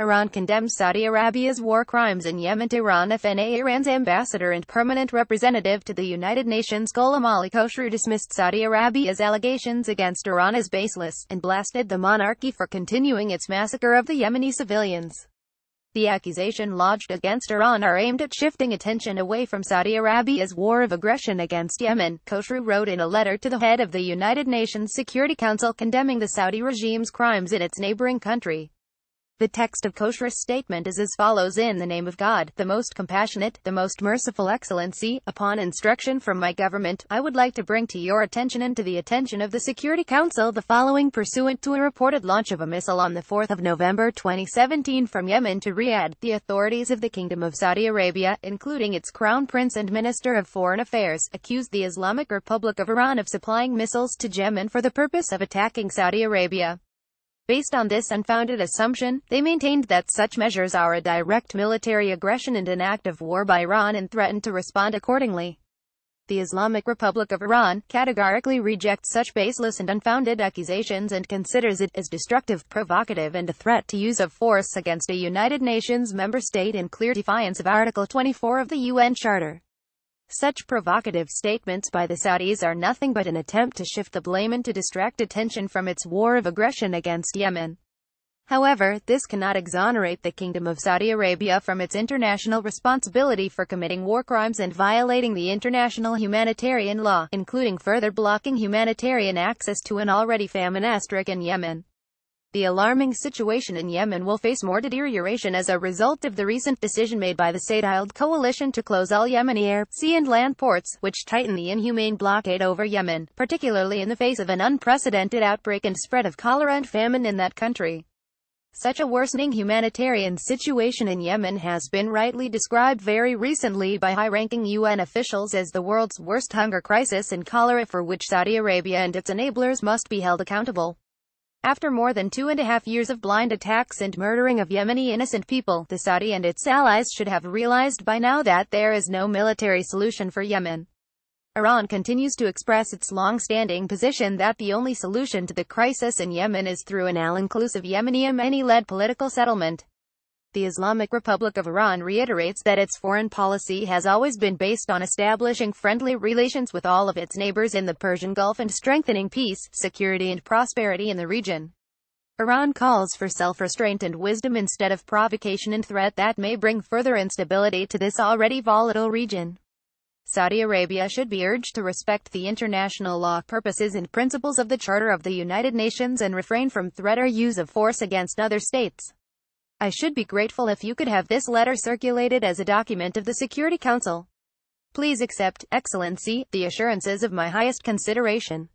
Iran condemns Saudi Arabia's war crimes in Yemen. Tehran FNA Iran's ambassador and permanent representative to the United Nations Ghulam Ali Khosrow dismissed Saudi Arabia's allegations against Iran as baseless, and blasted the monarchy for continuing its massacre of the Yemeni civilians. The accusation lodged against Iran are aimed at shifting attention away from Saudi Arabia's war of aggression against Yemen, Khosrow wrote in a letter to the head of the United Nations Security Council condemning the Saudi regime's crimes in its neighboring country. The text of Kosher's statement is as follows In the name of God, the most compassionate, the most merciful excellency, upon instruction from my government, I would like to bring to your attention and to the attention of the Security Council the following pursuant to a reported launch of a missile on the 4th of November 2017 from Yemen to Riyadh, the authorities of the Kingdom of Saudi Arabia, including its Crown Prince and Minister of Foreign Affairs, accused the Islamic Republic of Iran of supplying missiles to Yemen for the purpose of attacking Saudi Arabia. Based on this unfounded assumption, they maintained that such measures are a direct military aggression and an act of war by Iran and threatened to respond accordingly. The Islamic Republic of Iran categorically rejects such baseless and unfounded accusations and considers it as destructive, provocative and a threat to use of force against a United Nations member state in clear defiance of Article 24 of the UN Charter. Such provocative statements by the Saudis are nothing but an attempt to shift the blame and to distract attention from its war of aggression against Yemen. However, this cannot exonerate the Kingdom of Saudi Arabia from its international responsibility for committing war crimes and violating the international humanitarian law, including further blocking humanitarian access to an already famine-stricken Yemen. The alarming situation in Yemen will face more deterioration as a result of the recent decision made by the Saidiled coalition to close all Yemeni air, sea and land ports, which tighten the inhumane blockade over Yemen, particularly in the face of an unprecedented outbreak and spread of cholera and famine in that country. Such a worsening humanitarian situation in Yemen has been rightly described very recently by high-ranking UN officials as the world's worst hunger crisis and cholera for which Saudi Arabia and its enablers must be held accountable. After more than two and a half years of blind attacks and murdering of Yemeni innocent people, the Saudi and its allies should have realized by now that there is no military solution for Yemen. Iran continues to express its long-standing position that the only solution to the crisis in Yemen is through an all-inclusive Yemeni Yemeni-led political settlement. The Islamic Republic of Iran reiterates that its foreign policy has always been based on establishing friendly relations with all of its neighbors in the Persian Gulf and strengthening peace, security and prosperity in the region. Iran calls for self-restraint and wisdom instead of provocation and threat that may bring further instability to this already volatile region. Saudi Arabia should be urged to respect the international law purposes and principles of the Charter of the United Nations and refrain from threat or use of force against other states. I should be grateful if you could have this letter circulated as a document of the Security Council. Please accept, Excellency, the assurances of my highest consideration.